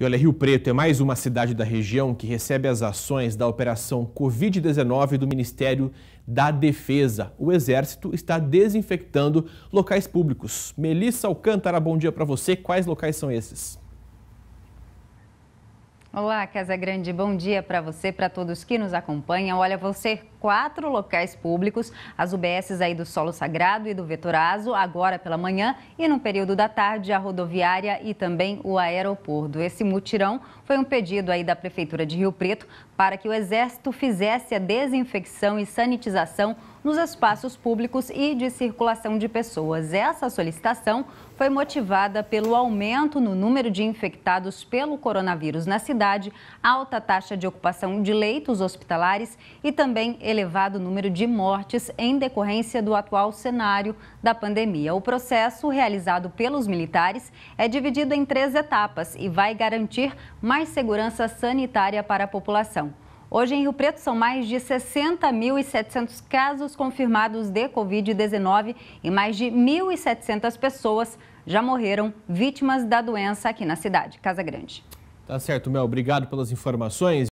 E olha, Rio Preto é mais uma cidade da região que recebe as ações da operação Covid-19 do Ministério da Defesa. O Exército está desinfectando locais públicos. Melissa Alcântara, bom dia para você. Quais locais são esses? Olá, Casa Grande, bom dia para você, para todos que nos acompanham. Olha, vão ser quatro locais públicos, as UBSs aí do Solo Sagrado e do Vetorazo, agora pela manhã e no período da tarde, a rodoviária e também o aeroporto. Esse mutirão foi um pedido aí da Prefeitura de Rio Preto para que o Exército fizesse a desinfecção e sanitização nos espaços públicos e de circulação de pessoas. Essa solicitação foi motivada pelo aumento no número de infectados pelo coronavírus na cidade, alta taxa de ocupação de leitos hospitalares e também elevado número de mortes em decorrência do atual cenário da pandemia. O processo realizado pelos militares é dividido em três etapas e vai garantir mais segurança sanitária para a população. Hoje em Rio Preto são mais de 60.700 casos confirmados de Covid-19 e mais de 1.700 pessoas já morreram vítimas da doença aqui na cidade, Casa Grande. Tá certo, Mel. Obrigado pelas informações.